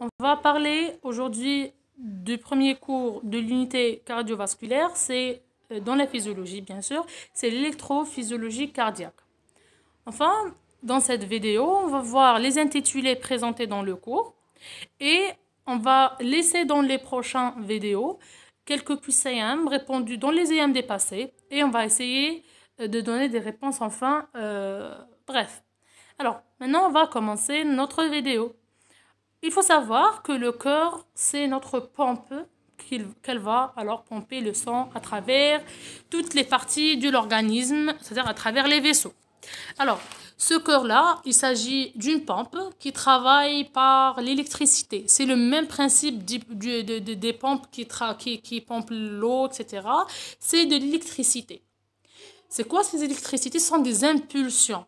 On va parler aujourd'hui du premier cours de l'unité cardiovasculaire, c'est euh, dans la physiologie bien sûr, c'est l'électrophysiologie cardiaque. Enfin, dans cette vidéo, on va voir les intitulés présentés dans le cours et on va laisser dans les prochaines vidéos quelques QCM répondus dans les EM dépassés et on va essayer euh, de donner des réponses enfin. Euh, bref. Alors, maintenant, on va commencer notre vidéo. Il faut savoir que le cœur, c'est notre pompe qu'elle va alors pomper le sang à travers toutes les parties de l'organisme, c'est-à-dire à travers les vaisseaux. Alors, ce cœur-là, il s'agit d'une pompe qui travaille par l'électricité. C'est le même principe de, des pompes qui, qui, qui pompent l'eau, etc. C'est de l'électricité. C'est quoi ces électricités Ce sont des impulsions,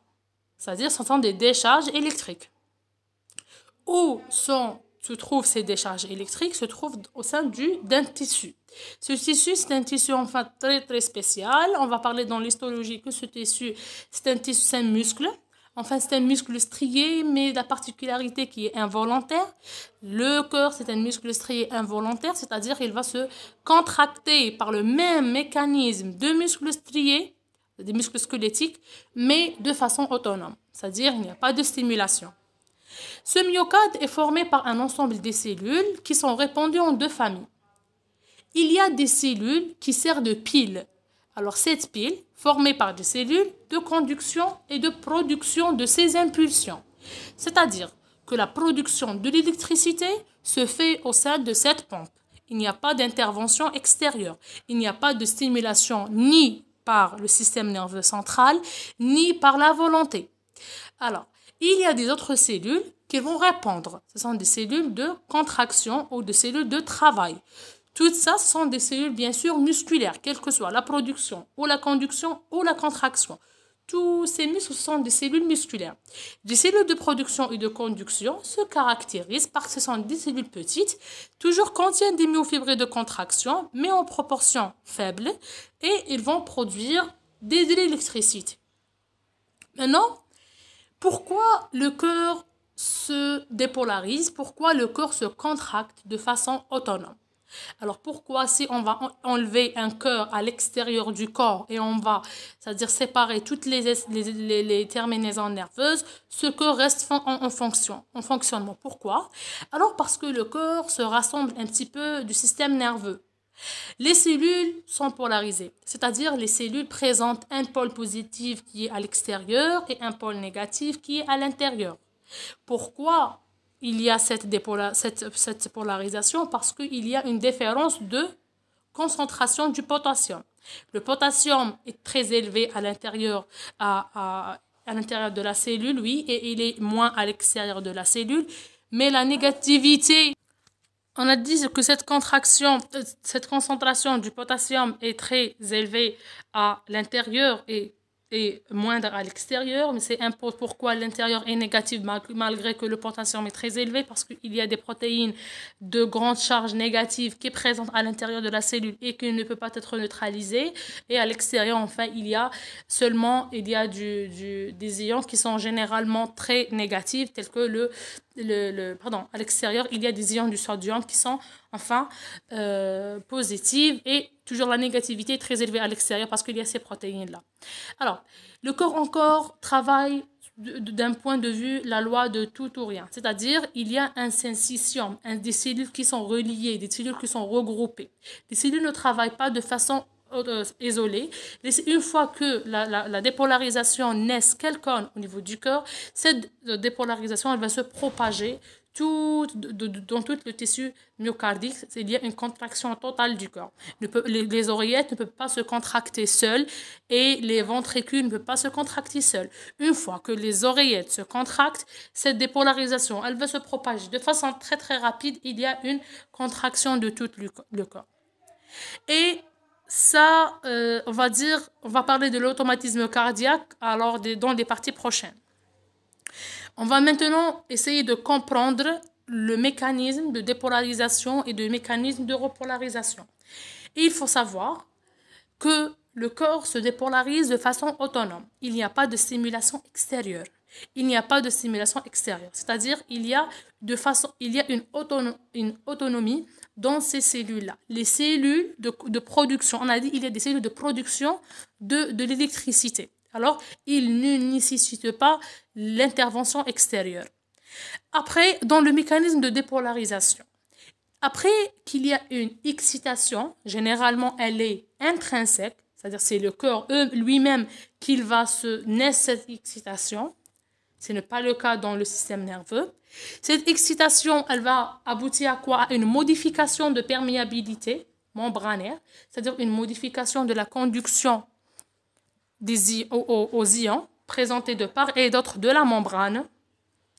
c'est-à-dire ce sont des décharges électriques où sont, se trouvent ces décharges électriques se trouvent au sein d'un tissu. Ce tissu, c'est un tissu enfin très très spécial. On va parler dans l'histologie que ce tissu, c'est un tissu, c'est un muscle. Enfin, c'est un muscle strié, mais la particularité qui est involontaire. Le corps, c'est un muscle strié involontaire, c'est-à-dire qu'il va se contracter par le même mécanisme de muscles striés, des muscles squelettiques, mais de façon autonome. C'est-à-dire il n'y a pas de stimulation. Ce myocarde est formé par un ensemble de cellules qui sont répandues en deux familles. Il y a des cellules qui servent de piles. Alors cette pile, formée par des cellules de conduction et de production de ces impulsions, c'est-à-dire que la production de l'électricité se fait au sein de cette pompe. Il n'y a pas d'intervention extérieure, il n'y a pas de stimulation ni par le système nerveux central, ni par la volonté. Alors, il y a des autres cellules qui vont répondre. Ce sont des cellules de contraction ou des cellules de travail. Toutes ça, sont des cellules, bien sûr, musculaires, quelle que soit la production ou la conduction ou la contraction. Tous ces muscles sont des cellules musculaires. Les cellules de production et de conduction se caractérisent par que ce sont des cellules petites, toujours contiennent des myofibrilles de contraction, mais en proportion faible, et ils vont produire des, de l'électricité. Maintenant, pourquoi le cœur se dépolarise, pourquoi le cœur se contracte de façon autonome. Alors pourquoi si on va enlever un cœur à l'extérieur du corps et on va, c'est-à-dire séparer toutes les, terminaisons nerveuses, ce cœur reste en, en fonctionnement. Pourquoi Alors parce que le corps se rassemble un petit peu du système nerveux. Les cellules sont polarisées, c'est-à-dire les cellules présentent un pôle positif qui est à l'extérieur et un pôle négatif qui est à l'intérieur. Pourquoi il y a cette, polarisation Parce qu'il y a une différence de concentration du potassium. Le potassium est très élevé à l'intérieur à l'intérieur de la cellule, oui, et il est moins à l'extérieur de la cellule. Mais la négativité on a dit que cette contraction, euh, cette concentration du potassium est très élevée à l'intérieur et est moindre à l'extérieur, mais c'est un pourquoi l'intérieur est négatif malgré que le potassium est très élevé parce qu'il y a des protéines de grande charge négative qui est présente à l'intérieur de la cellule et qui ne peut pas être neutralisée. Et à l'extérieur, enfin, il y a seulement il y a du, du, des ions qui sont généralement très négatifs, tels que le, le, pardon, à l'extérieur, il y a des ions du sodium qui sont enfin euh, positifs et toujours la négativité est très élevée à l'extérieur parce qu'il y a ces protéines-là. Alors, le corps encore travaille d'un point de vue la loi de tout ou rien. C'est-à-dire, il y a un syncytium, des cellules qui sont reliées, des cellules qui sont regroupées. Les cellules ne travaillent pas de façon euh, euh, isolée. Une fois que la, dépolarisation naisse quelconque au niveau du corps, cette euh, dépolarisation elle va se propager tout, dans tout le tissu myocardique, il y a une contraction totale du corps. les, oreillettes ne peuvent pas se contracter seules et les ventricules ne peuvent pas se contracter seules. Une fois que les oreillettes se contractent, cette dépolarisation, elle va se propager de façon très très rapide. Il y a une contraction de tout le, corps. Et ça, euh, on va dire, on va parler de l'automatisme cardiaque alors des, dans les parties prochaines. On va maintenant essayer de comprendre le mécanisme de dépolarisation et de mécanisme de repolarisation. il faut savoir que le corps se dépolarise de façon autonome. Il n'y a pas de stimulation extérieure. Il n'y a pas de stimulation extérieure. C'est-à-dire il y a de façon, il y a une, autonomie, dans ces cellules-là. Les cellules de, production, on a dit il y a des cellules de production de l'électricité. Alors, il ne nécessite pas l'intervention extérieure. Après, dans le mécanisme de dépolarisation, après qu'il y a une excitation, généralement elle est intrinsèque, c'est-à-dire c'est le corps lui-même qu'il va se naître cette excitation. Ce n'est pas le cas dans le système nerveux. Cette excitation, elle va aboutir à quoi À une modification de perméabilité membranaire, c'est-à-dire une modification de la conduction des, aux, ions présentés de part et d'autre de la membrane.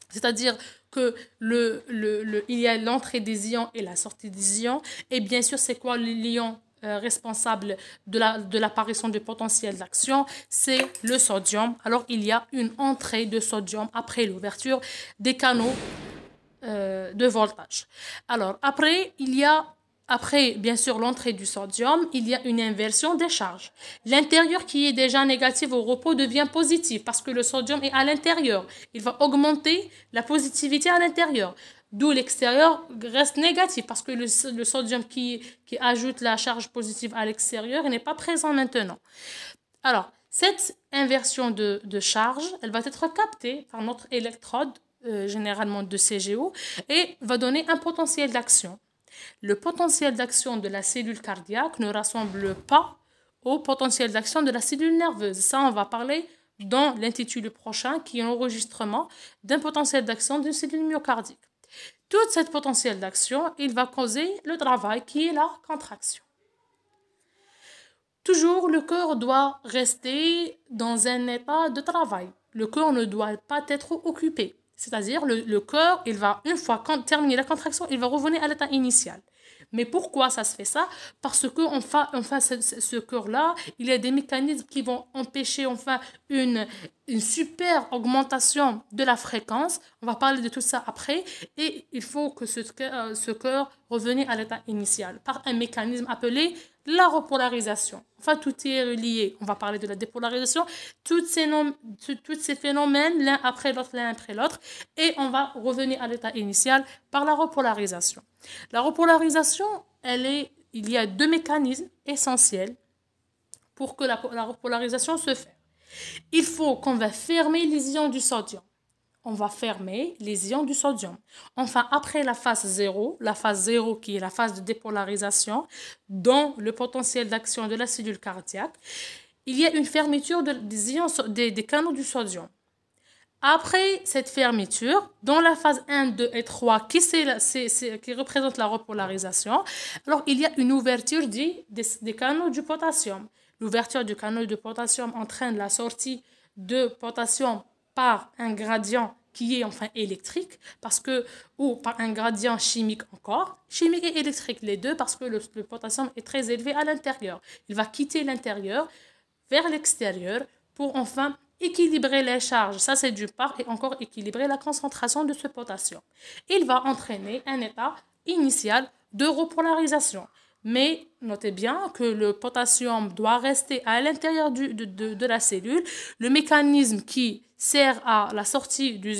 C'est-à-dire que le, le, il y a l'entrée des ions et la sortie des ions. Et bien sûr, c'est quoi l'ion euh, responsable de l'apparition la, de du potentiel d'action C'est le sodium. Alors, il y a une entrée de sodium après l'ouverture des canaux euh, de voltage. Alors, après, il y a après, bien sûr, l'entrée du sodium, il y a une inversion des charges. L'intérieur qui est déjà négatif au repos devient positif parce que le sodium est à l'intérieur. Il va augmenter la positivité à l'intérieur. D'où l'extérieur reste négatif parce que le, sodium qui, qui ajoute la charge positive à l'extérieur n'est pas présent maintenant. Alors, cette inversion de, de charge, elle va être captée par notre électrode, euh, généralement de CGO, et va donner un potentiel d'action. Le potentiel d'action de la cellule cardiaque ne rassemble pas au potentiel d'action de la cellule nerveuse. Ça, on va parler dans l'intitulé prochain qui est enregistrement d'un potentiel d'action d'une cellule myocardique. Tout cette potentiel d'action, il va causer le travail qui est la contraction. Toujours, le cœur doit rester dans un état de travail. Le cœur ne doit pas être occupé. C'est-à-dire, le, le, corps, il va, une fois quand terminé la contraction, il va revenir à l'état initial. Mais pourquoi ça se fait ça Parce que enfin, enfin ce, ce corps-là, il y a des mécanismes qui vont empêcher enfin une, une super augmentation de la fréquence. On va parler de tout ça après. Et il faut que ce, euh, ce corps revenait à l'état initial par un mécanisme appelé la repolarisation. Enfin, tout est relié. On va parler de la dépolarisation. Toutes ces Tous ces phénomènes, l'un après l'autre, l'un après l'autre. Et on va revenir à l'état initial par la repolarisation. La repolarisation, il y a deux mécanismes essentiels pour que la, la repolarisation se fasse. Il faut qu'on va fermer les ions du sodium on va fermer les ions du sodium. Enfin, après la phase 0, la phase 0 qui est la phase de dépolarisation, dont le potentiel d'action de la cellule cardiaque, il y a une fermeture des, canaux du sodium. Après cette fermeture, dans la phase 1, 2 et 3, qui, représente la repolarisation, alors il y a une ouverture des, canaux du potassium. L'ouverture du canal de potassium entraîne la sortie de potassium par un gradient qui est enfin électrique, parce que, ou par un gradient chimique encore, chimique et électrique, les deux, parce que le, potassium est très élevé à l'intérieur. Il va quitter l'intérieur vers l'extérieur pour enfin équilibrer les charges, ça c'est du part, et encore équilibrer la concentration de ce potassium. Il va entraîner un état initial de repolarisation. Mais notez bien que le potassium doit rester à l'intérieur de, de, de, la cellule. Le mécanisme qui sert à la sortie du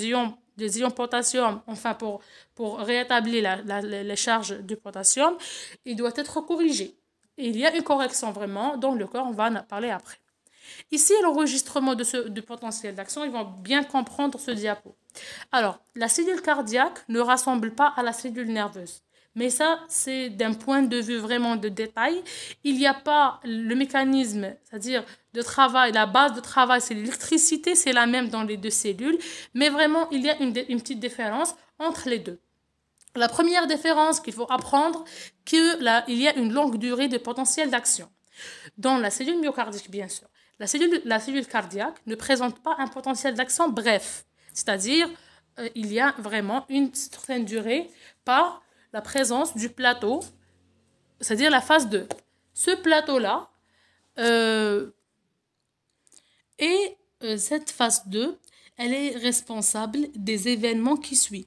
des ions potassium, enfin pour, pour rétablir la, la, les charges du potassium, il doit être corrigé. Et il y a une correction vraiment dont le corps, on va en parler après. Ici, l'enregistrement de ce de potentiel d'action, ils vont bien comprendre ce diapo. Alors, la cellule cardiaque ne rassemble pas à la cellule nerveuse. Mais ça, c'est d'un point de vue vraiment de détail. Il n'y a pas le mécanisme, c'est-à-dire de travail, la base de travail, c'est l'électricité, c'est la même dans les deux cellules. Mais vraiment, il y a une, une petite différence entre les deux. La première différence qu'il faut apprendre, qu'il y a une longue durée de potentiel d'action. Dans la cellule myocardique, bien sûr. La cellule, la cellule cardiaque ne présente pas un potentiel d'action bref, c'est-à-dire euh, il y a vraiment une certaine durée par la présence du plateau, c'est-à-dire la phase 2. Ce plateau-là euh, et euh, cette phase 2, elle est responsable des événements qui suivent.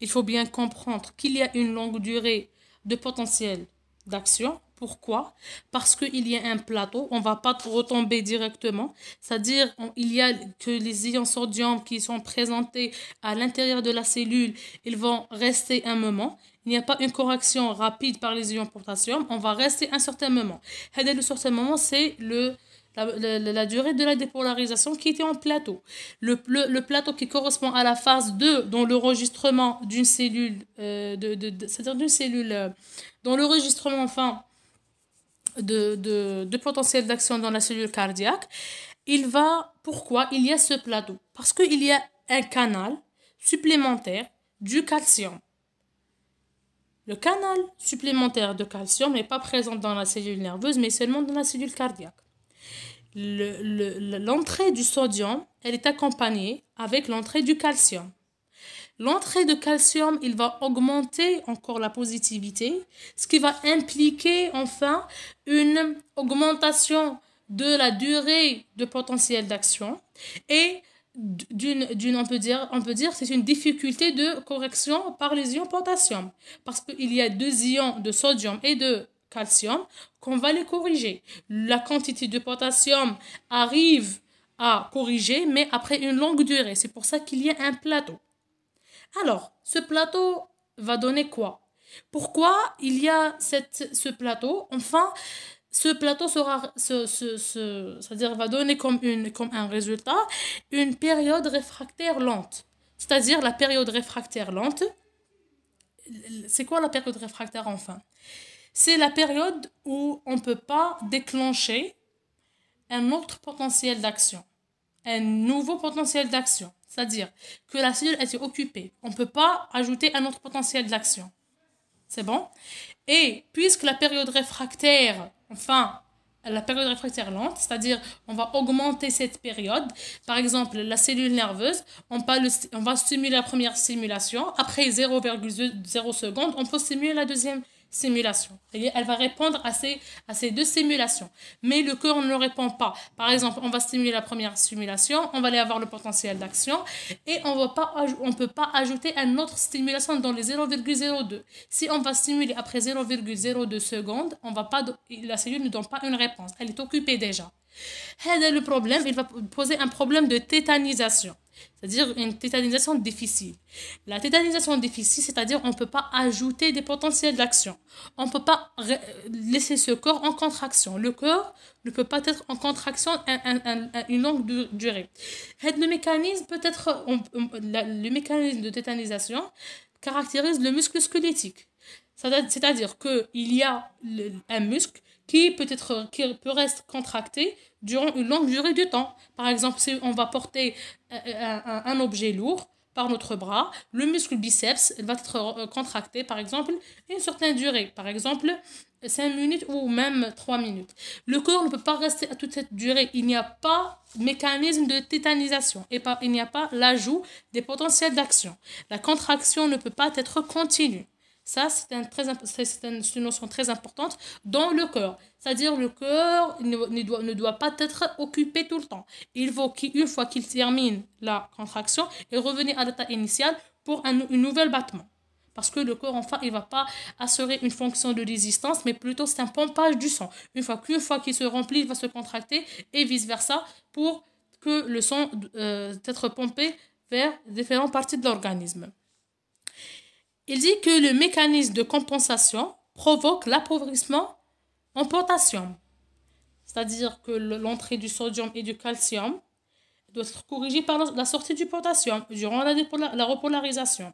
Il faut bien comprendre qu'il y a une longue durée de potentiel d'action. Pourquoi Parce qu'il y a un plateau, on ne va pas retomber directement. C'est-à-dire, il y a que les ions sodium qui sont présentés à l'intérieur de la cellule, ils vont rester un moment il n'y a pas une correction rapide par les ions potassium, on va rester un certain moment. Le certain moment, c'est le, la, la, durée de la dépolarisation qui était en plateau. Le, le, plateau qui correspond à la phase 2 dans l'enregistrement d'une cellule, euh, de, de, c'est-à-dire d'une cellule, euh, l'enregistrement enfin de, de, de potentiel d'action dans la cellule cardiaque, il va, pourquoi il y a ce plateau Parce qu'il y a un canal supplémentaire du calcium le canal supplémentaire de calcium n'est pas présent dans la cellule nerveuse, mais seulement dans la cellule cardiaque. L'entrée du sodium, elle est accompagnée avec l'entrée du calcium. L'entrée de calcium, il va augmenter encore la positivité, ce qui va impliquer enfin une augmentation de la durée de potentiel d'action et d'une, on peut dire, on peut dire, c'est une difficulté de correction par les ions potassium. Parce qu'il y a deux ions de sodium et de calcium qu'on va les corriger. La quantité de potassium arrive à corriger, mais après une longue durée. C'est pour ça qu'il y a un plateau. Alors, ce plateau va donner quoi Pourquoi il y a cette, ce plateau Enfin, ce plateau sera, ce, c'est-à-dire va donner comme, une, comme un résultat une période réfractaire lente. C'est-à-dire la période réfractaire lente. C'est quoi la période réfractaire enfin C'est la période où on ne peut pas déclencher un autre potentiel d'action, un nouveau potentiel d'action. C'est-à-dire que la cellule a occupée. On ne peut pas ajouter un autre potentiel d'action. C'est bon Et puisque la période réfractaire, enfin, la période réfractaire lente, c'est-à-dire on va augmenter cette période. Par exemple, la cellule nerveuse, on, on va stimuler la première simulation, Après 0,0 secondes on peut stimuler la deuxième simulation, Elle va répondre à ces, à ces deux simulations. Mais le corps ne répond pas. Par exemple, on va stimuler la première simulation, on va aller avoir le potentiel d'action et on ne peut pas ajouter une autre stimulation dans les 0,02. Si on va stimuler après 0,02 secondes, on va pas, la cellule ne donne pas une réponse. Elle est occupée déjà. Et le problème, il va poser un problème de tétanisation c'est-à-dire une tétanisation difficile. La tétanisation difficile, c'est-à-dire on ne peut pas ajouter des potentiels d'action. On ne peut pas laisser ce corps en contraction. Le corps ne peut pas être en contraction une longue durée. Le mécanisme, peut être, le mécanisme de tétanisation caractérise le muscle squelettique. C'est-à-dire qu'il y a un muscle qui peut être qui peut rester contracté durant une longue durée de temps. Par exemple, si on va porter euh, euh, un, objet lourd par notre bras, le muscle biceps va être euh, contracté par exemple une certaine durée, par exemple 5 minutes ou même 3 minutes. Le corps ne peut pas rester à toute cette durée. Il n'y a pas mécanisme de tétanisation et il n'y a pas l'ajout des potentiels d'action. La contraction ne peut pas être continue. Ça, c'est une notion très importante dans le corps. C'est-à-dire le corps ne, doit, pas être occupé tout le temps. Il faut qu'une fois qu'il termine la contraction, il revienne à l'état initial pour un nouvel battement. Parce que le corps, enfin, il ne va pas assurer une fonction de résistance, mais plutôt c'est un pompage du sang. Une fois qu'une fois qu'il se remplit, il va se contracter et vice-versa pour que le sang soit euh, être pompé vers différentes parties de l'organisme. Il dit que le mécanisme de compensation provoque l'appauvrissement en potassium, c'est-à-dire que l'entrée du sodium et du calcium doit être corrigée par la sortie du potassium durant la, repolarisation.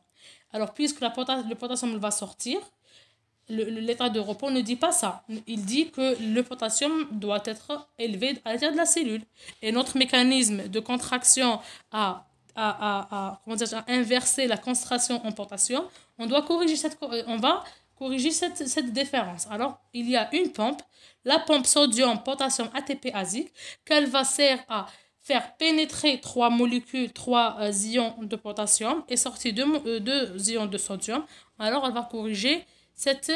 Alors, puisque le potassium va sortir, l'état de repos ne dit pas ça. Il dit que le potassium doit être élevé à l'intérieur de la cellule. Et notre mécanisme de contraction a inversé la concentration en potassium on doit corriger cette, euh, on va corriger cette, différence. Alors, il y a une pompe, la pompe sodium, potassium, ATP, ASIC, qu'elle va servir à faire pénétrer trois molécules, trois euh, ions de potassium et sortir euh, deux, ions de sodium. Alors, elle va corriger cette,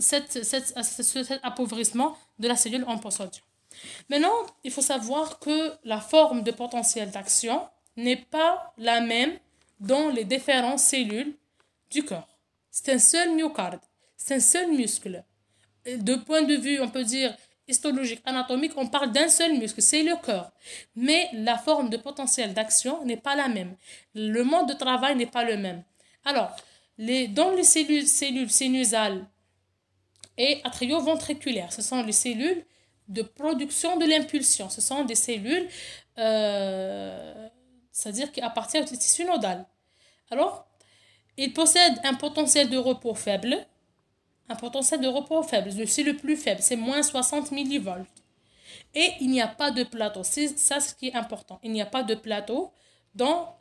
cet appauvrissement de la cellule en potassium. Maintenant, il faut savoir que la forme de potentiel d'action n'est pas la même dans les différentes cellules du corps. C'est un seul myocarde, c'est un seul muscle. de point de vue, on peut dire histologique, anatomique, on parle d'un seul muscle, c'est le corps. Mais la forme de potentiel d'action n'est pas la même. Le mode de travail n'est pas le même. Alors, les, dans les cellules, cellules sinusales et atrioventriculaires, ce sont les cellules de production de l'impulsion. Ce sont des cellules, euh, c'est-à-dire qui appartiennent au tissu nodal. Alors, il possède un potentiel de repos faible, un potentiel de repos faible, c'est le plus faible, c'est moins 60 millivolts. Et il n'y a pas de plateau, c'est ça ce qui est important. Il n'y a pas de plateau dans,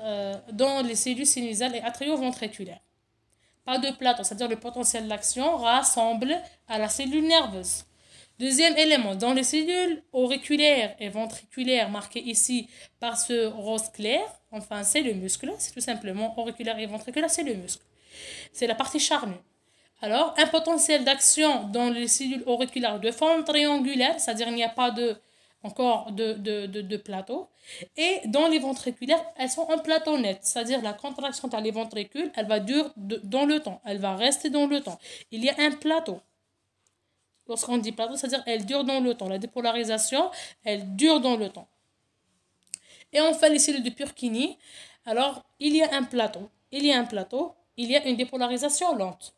euh, dans les cellules sinusales et atrioventriculaires. Pas de plateau, c'est-à-dire le potentiel d'action rassemble à la cellule nerveuse. Deuxième élément, dans les cellules auriculaires et ventriculaires marquées ici par ce rose clair, Enfin, c'est le muscle, c'est tout simplement auriculaire et ventriculaire, c'est le muscle. C'est la partie charnue. Alors, un potentiel d'action dans les cellules auriculaires de forme triangulaire, c'est-à-dire qu'il n'y a pas de, encore de, de, plateau. Et dans les ventriculaires, elles sont en plateau net, c'est-à-dire la contraction dans les ventricules, elle va durer dans le temps, elle va rester dans le temps. Il y a un plateau. Lorsqu'on dit plateau, c'est-à-dire elle dure dans le temps. La dépolarisation, elle dure dans le temps. Et enfin, les cellules de Purkini. Alors, il y a un plateau. Il y a un plateau. Il y a une dépolarisation lente.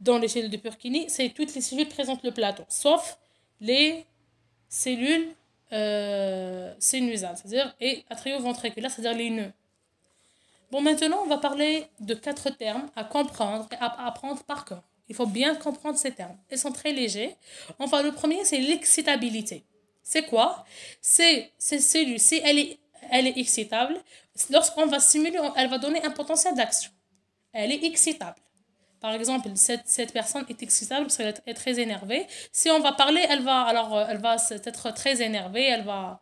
Dans les cellules de Purkini, c'est toutes les cellules présentent le plateau, sauf les cellules euh, sinusales, c'est-à-dire et atrioventriculaires, c'est-à-dire les nœuds. Bon, maintenant, on va parler de quatre termes à comprendre et à apprendre par cœur. Il faut bien comprendre ces termes. elles sont très légers. Enfin, le premier, c'est l'excitabilité. C'est quoi C'est ces cellules si elle est elle est excitable. Lorsqu'on va stimuler, elle va donner un potentiel d'action. Elle est excitable. Par exemple, cette, personne est excitable parce qu'elle est très énervée. Si on va parler, elle va, alors, euh, elle va être très énervée. Elle va...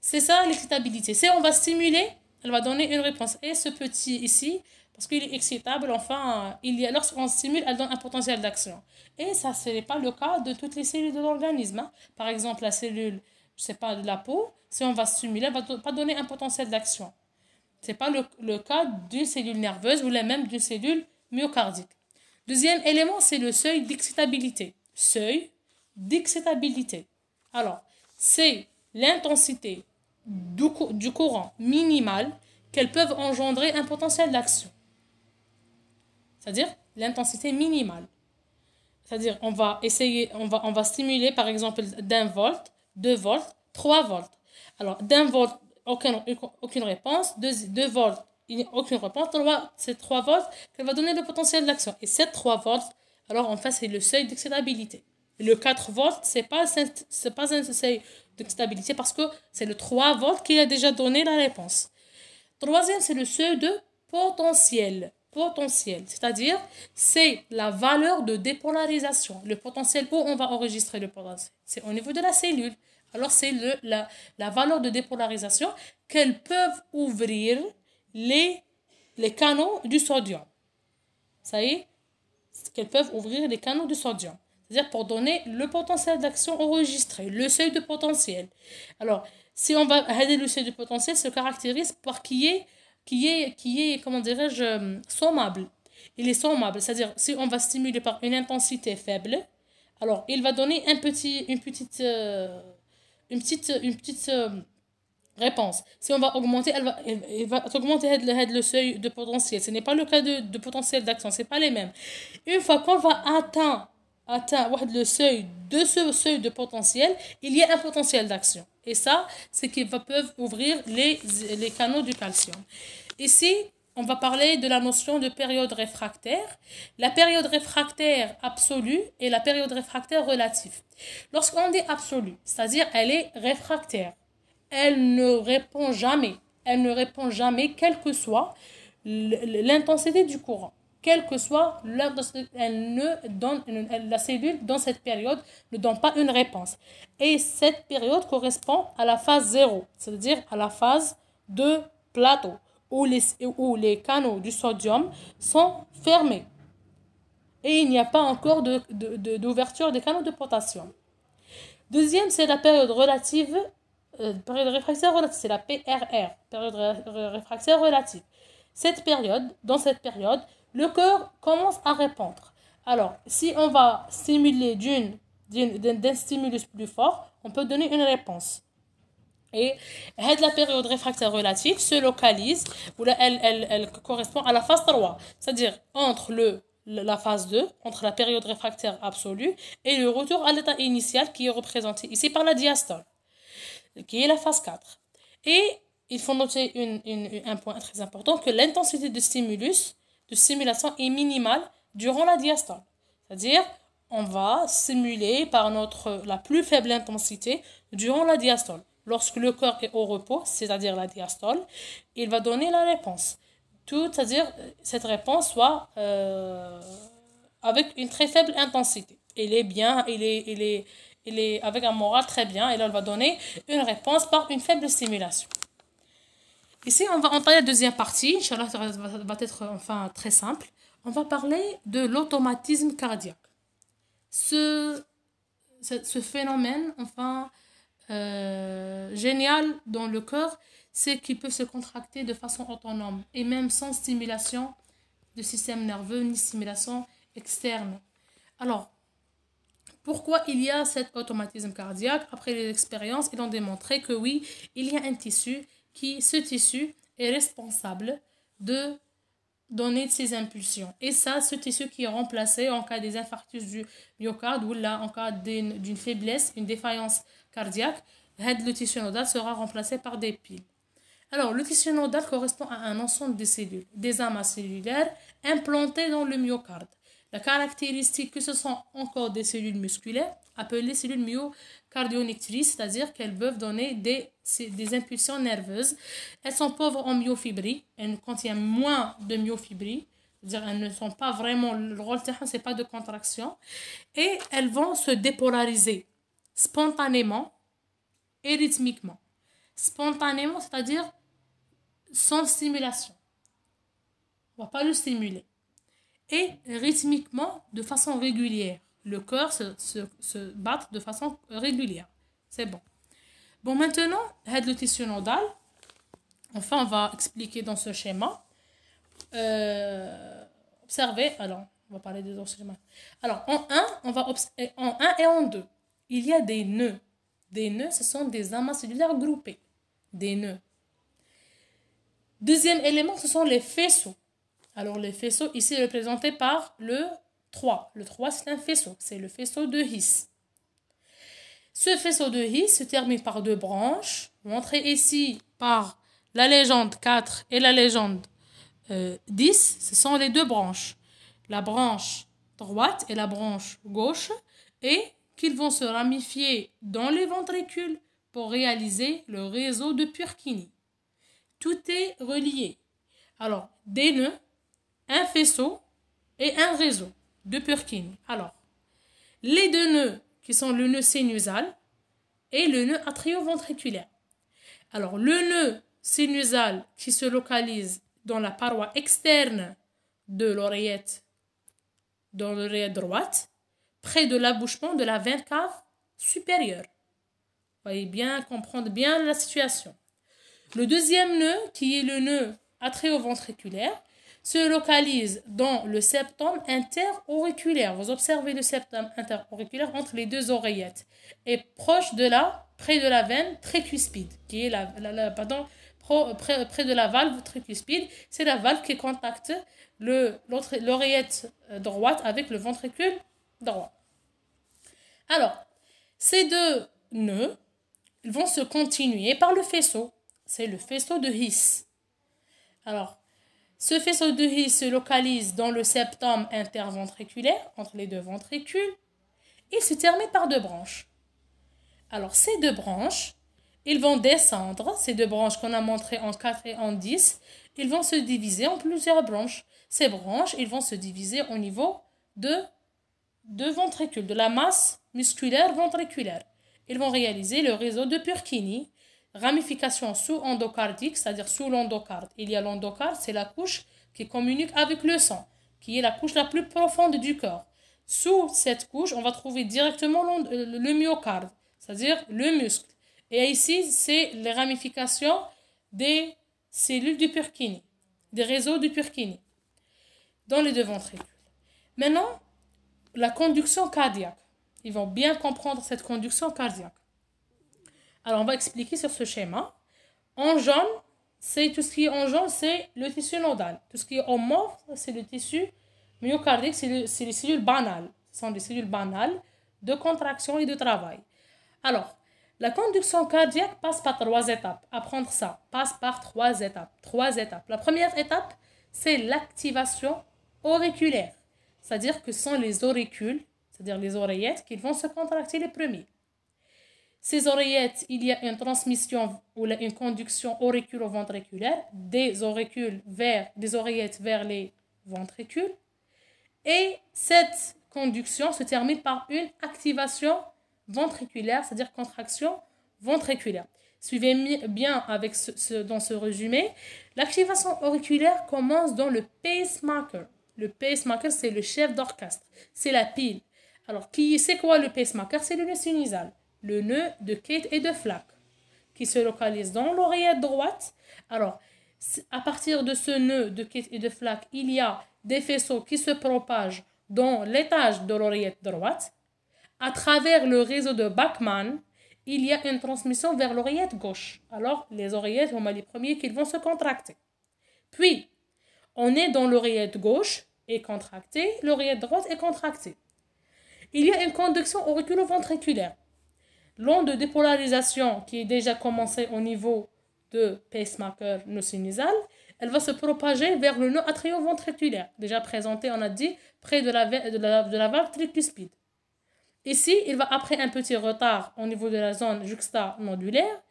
C'est ça l'excitabilité. Si on va stimuler, elle va donner une réponse. Et ce petit ici, parce qu'il est excitable, enfin, il y a, lorsqu'on stimule, elle donne un potentiel d'action. Et ça, ce n'est pas le cas de toutes les cellules de l'organisme. Hein. Par exemple, la cellule c'est n'est pas, de la peau, si on va stimuler, elle va pas donner un potentiel d'action. Ce n'est pas le, cas d'une cellule nerveuse ou même d'une cellule myocardique. Deuxième élément, c'est le seuil d'excitabilité. Seuil d'excitabilité. Alors, c'est l'intensité du, du courant minimal qu'elles peuvent engendrer un potentiel d'action. C'est-à-dire l'intensité minimale. C'est-à-dire, on va essayer, on va, on va stimuler par exemple d'un volt 2 volts, 3 volts. Alors, d'un volt, aucune, aucune réponse. Deux volts, aucune réponse. c'est 3 volts qu'elle va donner le potentiel d'action. Et c'est 3 volts, alors en fait, c'est le seuil d'excitabilité. Le 4 volts, ce n'est pas, c'est pas un seuil d'excitabilité parce que c'est le 3 volts qui a déjà donné la réponse. Troisième, c'est le seuil de potentiel. Potentiel, c'est-à-dire c'est la valeur de dépolarisation, le potentiel où on va enregistrer le potentiel. C'est au niveau de la cellule. Alors, c'est la, la valeur de dépolarisation qu'elles peuvent ouvrir les, les canaux du sodium. Ça y est Qu'elles peuvent ouvrir les canaux du sodium. C'est-à-dire pour donner le potentiel d'action enregistré, le seuil de potentiel. Alors, si on va aider le seuil de potentiel, se caractérise par qui est, qui est, qui est comment dirais-je, euh, sommable. Il est sommable, c'est-à-dire si on va stimuler par une intensité faible, alors il va donner un petit, une petite... Euh, une petite, une petite euh, réponse. Si on va augmenter, elle va, augmenter le seuil de potentiel. Ce n'est pas le cas de, potentiel d'action, c'est pas les mêmes. Une fois qu'on va atteindre, atteindre le seuil de ce seuil de potentiel, il y a un potentiel d'action. Et ça, c'est qu'ils peuvent ouvrir les, les canaux du calcium. Ici, on va parler de la notion de période réfractaire, la période réfractaire absolue et la période réfractaire relative. Lorsqu'on dit absolue, c'est-à-dire elle est réfractaire, elle ne répond jamais, elle ne répond jamais, quelle que soit l'intensité du courant quelle que soit elle ne donne, la cellule dans cette période ne donne pas une réponse. Et cette période correspond à la phase 0, c'est-à-dire à la phase de plateau où les, les canaux du sodium sont fermés. Et il n'y a pas encore d'ouverture de, de, des canaux de potassium. Deuxième, c'est la période relative, euh, période réfractaire relative, c'est la PRR, période réfractaire relative. Cette période, dans cette période, le cœur commence à répondre Alors, si on va stimuler d'une d'un stimulus plus fort, on peut donner une réponse. Et cette la période réfractaire relative se localise, ou elle, elle, correspond à la phase 3, c'est-à-dire entre le, la phase 2, entre la période réfractaire absolue et le retour à l'état initial qui est représenté ici par la diastole, qui est la phase 4. Et il faut noter une, un point très important, que l'intensité de stimulus, de stimulation est minimale durant la diastole. C'est-à-dire, on va simuler par notre, la plus faible intensité durant la diastole lorsque le corps est au repos, c'est-à-dire la diastole, il va donner la réponse. Tout, c'est-à-dire cette réponse soit euh, avec une très faible intensité. Il est bien, il est, est, est avec un moral très bien, et là, il va donner une réponse par une faible stimulation. Ici, on va entrer la deuxième partie. Inch'Allah, ça va être enfin très simple. On va parler de l'automatisme cardiaque. ce, ce phénomène, enfin, euh, génial dans le corps, c'est qu'il peut se contracter de façon autonome et même sans stimulation du système nerveux ni stimulation externe. Alors, pourquoi il y a cet automatisme cardiaque Après les expériences, ils ont démontré que oui, il y a un tissu qui, ce tissu, est responsable de donner de ces impulsions. Et ça, ce tissu qui est remplacé en cas des infarctus du myocarde ou là en cas d'une faiblesse, une défaillance cardiaque, le tissu nodal sera remplacé par des piles. Alors, le tissu nodal correspond à un ensemble de cellules, des amas cellulaires implantées dans le myocarde. La caractéristique que ce sont encore des cellules musculaires, appelées cellules myocardionectrices, c'est-à-dire qu'elles peuvent donner des, impulsions nerveuses. Elles sont pauvres en myofibrilles, elles contiennent moins de myofibrilles, c'est-à-dire elles ne sont pas vraiment, le rôle terrain, ce pas de contraction, et elles vont se dépolariser spontanément et rythmiquement. Spontanément, c'est-à-dire sans stimulation. On ne va pas le stimuler. Et rythmiquement, de façon régulière. Le corps se, se, battre de façon régulière. C'est bon. Bon, maintenant, le tissu nodal. Enfin, on va expliquer dans ce schéma. Euh, observez, alors, on va parler des autres schémas. Alors, en 1, on va en 1 et en 2 il y a des nœuds. Des nœuds, ce sont des amas cellulaires groupés. Des nœuds. Deuxième élément, ce sont les faisceaux. Alors, les faisceaux ici représentés par le 3. Le 3, c'est un faisceau. C'est le faisceau de His. Ce faisceau de His se termine par deux branches, montrées ici par la légende 4 et la légende 10. Euh, ce sont les deux branches. La branche droite et la branche gauche. Et qu'ils vont se ramifier dans les ventricules pour réaliser le réseau de Purkini. Tout est relié. Alors, des nœuds, un faisceau et un réseau de Purkini. Alors, les deux nœuds qui sont le nœud sinusal et le nœud atrioventriculaire. Alors, le nœud sinusal qui se localise dans la paroi externe de l'oreillette, dans l'oreillette droite, près de l'abouchement de la veine cave supérieure. Voyez bien, comprendre bien la situation. Le deuxième nœud, qui est le nœud atrioventriculaire, se localise dans le septum interauriculaire. Vous observez le septum interauriculaire entre les deux oreillettes et proche de là, près de la veine tricuspide, qui est la, près, près, de la valve tricuspide. C'est la valve qui contacte l'oreillette euh, droite avec le ventricule droit. Alors, ces deux nœuds vont se continuer par le faisceau. C'est le faisceau de His. Alors, ce faisceau de His se localise dans le septum interventriculaire, entre les deux ventricules, Il se termine par deux branches. Alors, ces deux branches, ils vont descendre, ces deux branches qu'on a montrées en 4 et en 10, ils vont se diviser en plusieurs branches. Ces branches, ils vont se diviser au niveau de deux ventricules, de la masse Musculaire, ventriculaire. Ils vont réaliser le réseau de Purkini, ramification sous-endocardique, c'est-à-dire sous l'endocarde. Il y a l'endocarde, c'est la couche qui communique avec le sang, qui est la couche la plus profonde du corps. Sous cette couche, on va trouver directement euh, le myocarde, c'est-à-dire le muscle. Et ici, c'est les ramifications des cellules du Purkini, des réseaux du Purkini, dans les deux ventricules. Maintenant, la conduction cardiaque. Ils vont bien comprendre cette conduction cardiaque. Alors, on va expliquer sur ce schéma. En jaune, c'est tout ce qui est en jaune, c'est le tissu nodal. Tout ce qui est en mauve, c'est le tissu myocardique, c'est les cellules banales. Ce sont des cellules banales de contraction et de travail. Alors, la conduction cardiaque passe par trois étapes. Apprendre ça passe par trois étapes. Trois étapes. La première étape, c'est l'activation auriculaire. C'est-à-dire que ce sont les auricules c'est-à-dire les oreillettes, qui vont se contracter les premiers. Ces oreillettes, il y a une transmission ou une conduction auriculo-ventriculaire des auricules vers, des oreillettes vers les ventricules. Et cette conduction se termine par une activation ventriculaire, c'est-à-dire contraction ventriculaire. Suivez bien avec ce, dans ce résumé. L'activation auriculaire commence dans le pacemaker. Le pacemaker, c'est le chef d'orchestre. C'est la pile. Alors, qui c'est quoi le pacemaker C'est le nœud sinusal, le nœud de quête et de flaque qui se localise dans l'oreillette droite. Alors, à partir de ce nœud de quête et de flaque, il y a des faisceaux qui se propagent dans l'étage de l'oreillette droite. À travers le réseau de Bachmann, il y a une transmission vers l'oreillette gauche. Alors, les oreillettes vont les premiers qui vont se contracter. Puis, on est dans l'oreillette gauche et contractée, l'oreillette droite est contractée il y a une conduction auriculoventriculaire. ventriculaire L'onde de dépolarisation qui est déjà commencée au niveau de pacemaker nocinisale, elle va se propager vers le nœud atrioventriculaire, déjà présenté, on a dit, près de la, de la, valve tricuspide. Ici, il va, après un petit retard au niveau de la zone juxta modulaire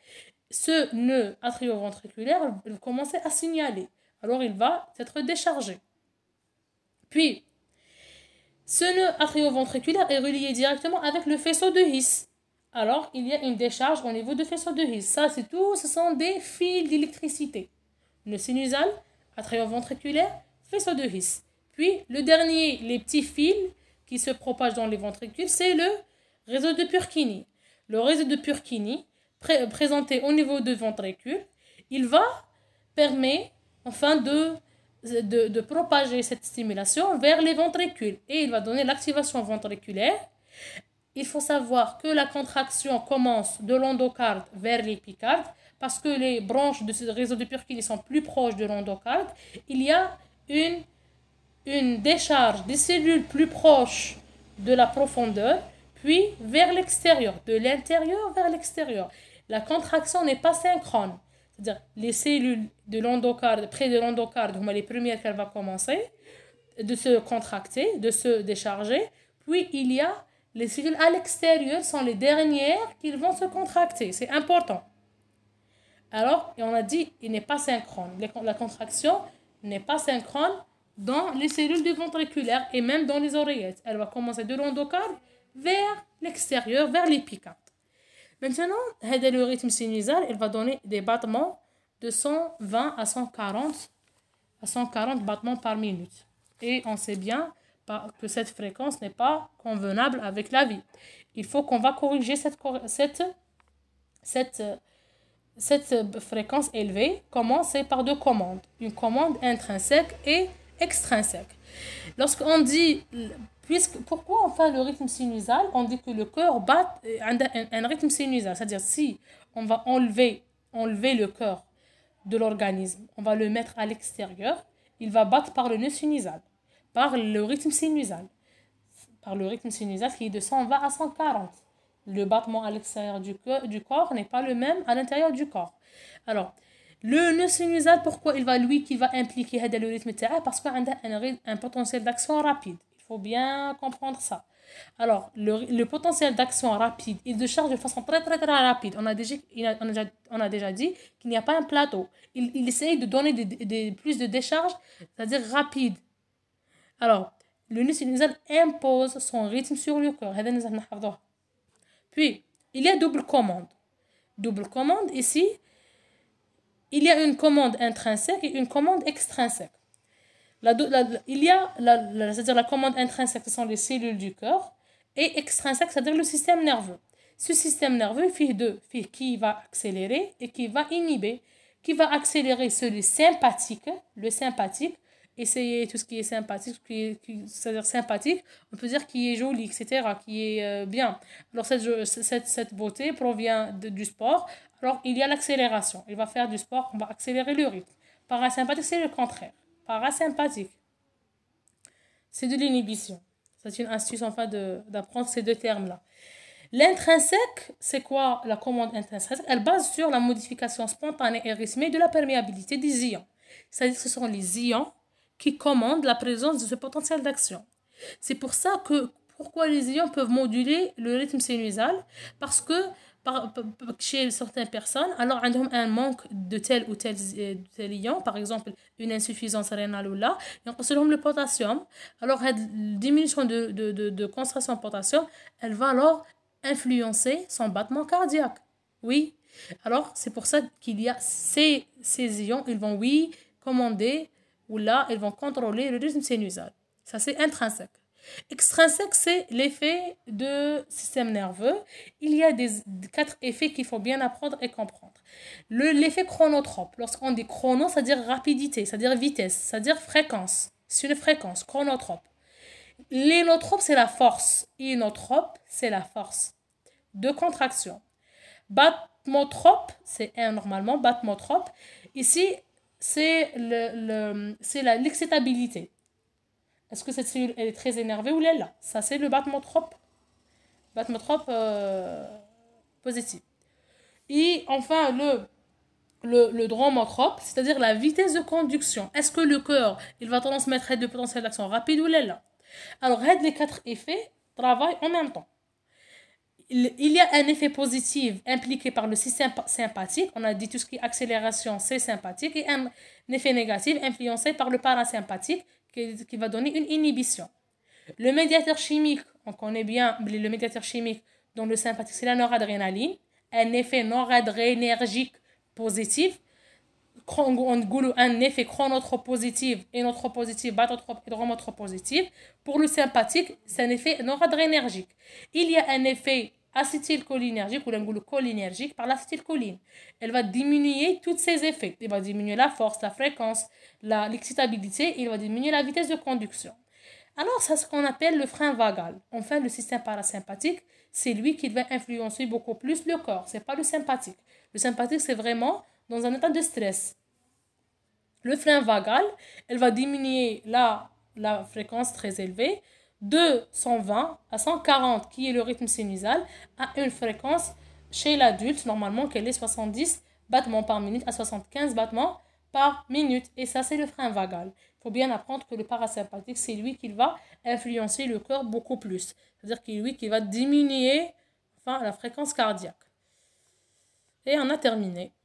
ce nœud atrioventriculaire va commencer à signaler. Alors, il va s'être déchargé. Puis, ce nœud atrioventriculaire est relié directement avec le faisceau de His. Alors, il y a une décharge au niveau du faisceau de His. Ça, c'est tout, ce sont des fils d'électricité. Le sinusal, atrioventriculaire, faisceau de His. Puis, le dernier, les petits fils qui se propagent dans les ventricules, c'est le réseau de Purkini. Le réseau de Purkini, présenté au niveau du ventricule, il va permettre, enfin, de de, propager cette stimulation vers les ventricules et il va donner l'activation ventriculaire. Il faut savoir que la contraction commence de l'endocarde vers l'épicarde parce que les branches de ce réseau de Purkinje sont plus proches de l'endocarde. Il y a une décharge des cellules plus proches de la profondeur, puis vers l'extérieur, de l'intérieur vers l'extérieur. La contraction n'est pas synchrone. C'est-à-dire, les cellules de l'endocarde, près de l'endocarde, les premières qu'elle va commencer, de se contracter, de se décharger. Puis, il y a les cellules à l'extérieur, sont les dernières qui vont se contracter. C'est important. Alors, et on a dit, il n'est pas synchrone. La contraction n'est pas synchrone dans les cellules du ventriculaire et même dans les oreillettes. Elle va commencer de l'endocarde vers l'extérieur, vers les Maintenant, le rythme sinusal, il va donner des battements de 120 à 140, à 140 battements par minute. Et on sait bien que cette fréquence n'est pas convenable avec la vie. Il faut qu'on va corriger cette, cette, cette, cette fréquence élevée. Comment C'est par deux commandes. Une commande intrinsèque et extrinsèque. Lorsqu'on dit Puisque, pourquoi on fait le rythme sinusal On dit que le cœur bat euh, un, rythme sinusal. C'est-à-dire, si on va enlever, enlever le cœur de l'organisme, on va le mettre à l'extérieur, il va battre par le nœud sinusal, par le rythme sinusal, par le rythme sinusal qui est de 120 à 140. Le battement à l'extérieur du, du corps n'est pas le même à l'intérieur du corps. Alors, le nœud sinusal, pourquoi il va lui qui va impliquer le rythme Parce qu'il a un potentiel d'action rapide faut bien comprendre ça. Alors, le, potentiel d'action rapide, il décharge de façon très, très, très rapide. On a déjà, a, on a, on a déjà dit qu'il n'y a pas un plateau. Il, il essaye de donner des, plus de décharge, c'est-à-dire rapide. Alors, le Nusinizal impose son rythme sur le cœur. Puis, il y a double commande. Double commande ici, il y a une commande intrinsèque et une commande extrinsèque il y a la, à dire la commande intrinsèque, ce sont les cellules du corps, et extrinsèque, c'est-à-dire le système nerveux. Ce système nerveux, fait deux, fait qui va accélérer et qui va inhiber, qui va accélérer celui sympathique, le sympathique, essayer tout ce qui est sympathique, c'est-à-dire sympathique, on peut dire qui est joli, etc., qui est euh, bien. Alors cette, beauté provient du sport, alors il y a l'accélération, il va faire du sport, on va accélérer le rythme. Parasympathique, c'est le contraire parasympathique. C'est de l'inhibition. C'est une astuce enfin d'apprendre ces deux termes-là. L'intrinsèque, c'est quoi la commande intrinsèque Elle base sur la modification spontanée et rythmée de la perméabilité des ions. C'est-à-dire que ce sont les ions qui commandent la présence de ce potentiel d'action. C'est pour ça que pourquoi les ions peuvent moduler le rythme sinusal Parce que chez certaines personnes, alors un manque de tel ou tel, euh, ion, par exemple une insuffisance rénale ou là, ils ont le potassium. Alors, la diminution de, de, de, concentration de potassium, elle va alors influencer son battement cardiaque. Oui. Alors, c'est pour ça qu'il y a ces, ces ions, ils vont, oui, commander ou là, ils vont contrôler le rythme sinusal. Ça, c'est intrinsèque. Extrinsèque, c'est l'effet de système nerveux. Il y a des, quatre effets qu'il faut bien apprendre et comprendre. L'effet chronotrope, lorsqu'on dit chrono, c'est-à-dire rapidité, c'est-à-dire vitesse, c'est-à-dire fréquence. C'est une fréquence, chronotrope. L'énotrope, c'est la force. Inotrope, c'est la force de contraction. Batmotrope, c'est un normalement, batmotrope. Ici, c'est l'excitabilité. Le, est-ce que cette cellule est très énervée ou là Ça, c'est le batmotrope. Batmotrope euh, positif. Et enfin, le, le, le dromotrope, c'est-à-dire la vitesse de conduction. Est-ce que le cœur, il va transmettre de potentiel d'action rapide ou là Alors, les quatre effets travaillent en même temps il y a un effet positif impliqué par le système sympathique. On a dit tout ce qui est accélération, c'est sympathique. Et un effet négatif influencé par le parasympathique, qui, va donner une inhibition. Le médiateur chimique, on connaît bien le médiateur chimique dans le sympathique, c'est la noradrénaline, un effet noradrénergique positif, un effet chronotropositif et notre positif, batotrope et trop positif. Pour le sympathique, c'est un effet noradrénergique. Il y a un effet acétylcholinergique ou l'angle cholinergique par l'acétylcholine. Elle va diminuer tous ses effets. Elle va diminuer la force, la fréquence, l'excitabilité, il va diminuer la vitesse de conduction. Alors, c'est ce qu'on appelle le frein vagal. Enfin, le système parasympathique, c'est lui qui va influencer beaucoup plus le corps. Ce n'est pas le sympathique. Le sympathique, c'est vraiment dans un état de stress. Le frein vagal, elle va diminuer la fréquence très élevée, de 120 à 140, qui est le rythme sinusal, à une fréquence chez l'adulte, normalement, qu'elle est 70 battements par minute à 75 battements par minute. Et ça, c'est le frein vagal. Il faut bien apprendre que le parasympathique, c'est lui qui va influencer le cœur beaucoup plus. C'est-à-dire qu'il lui qui va diminuer enfin, la fréquence cardiaque. Et on a terminé.